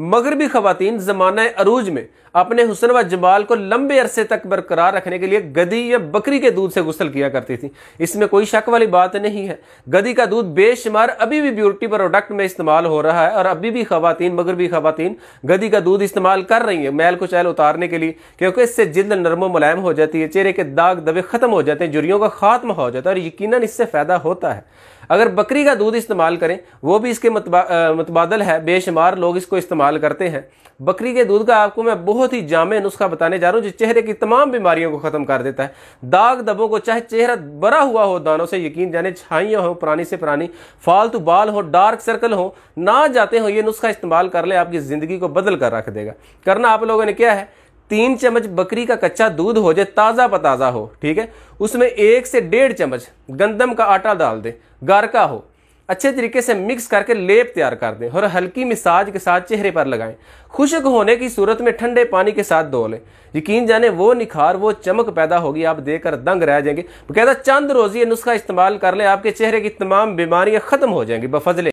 मगरबी खातन ज़माना अरूज में अपने हुसन व जमाल को लंबे अरसे तक बरकरार रखने के लिए गदी या बकरी के दूध से गुसल किया करती थी इसमें कोई शक वाली बात नहीं है गदी का दूध बेशुमार अभी भी ब्यूटी प्रोडक्ट में इस्तेमाल हो रहा है और अभी भी खातन मगरबी खातन गदी का दूध इस्तेमाल कर रही है मैल को चैल उतारने के लिए क्योंकि इससे जिल्द नरम मुलायम हो जाती है चेहरे के दाग दबे ख़त्म हो जाते हैं जुरियों का खात्मा हो जाता है और यकीन इससे फ़ायदा होता है अगर बकरी का दूध इस्तेमाल करें वो भी इसके मतबादल है बेशुमार लोग इसको इस्तेमाल इस्तेमाल करते हैं बकरी के दूध का आपको मैं बहुत ही जामे नुस्खा बताने जा रहा हूँ जो चेहरे की तमाम बीमारियों को ख़त्म कर देता है दाग दबों को चाहे चेहरा बरा हुआ हो दानों से यकीन जाने छाइयाँ हो पुरानी से पुरानी फालतू बाल हो डार्क सर्कल हो ना जाते हो ये नुस्खा इस्तेमाल कर ले आपकी ज़िंदगी को बदल कर रख देगा करना आप लोगों ने क्या है तीन चम्मच बकरी का कच्चा दूध हो जाए ताज़ा पताज़ा हो ठीक है उसमें एक से डेढ़ चम्मच गंदम का आटा डाल दे गारका हो अच्छे तरीके से मिक्स करके लेप तैयार कर दें और हल्की मिसाज के साथ चेहरे पर लगाएं खुशक होने की सूरत में ठंडे पानी के साथ धो लें यकीन जाने वो निखार वो चमक पैदा होगी आप देखकर दंग रह जाएंगे कहता चंद रोजी नुस्खा इस्तेमाल कर लें आपके चेहरे की तमाम बीमारियां ख़त्म हो जाएंगी बफजले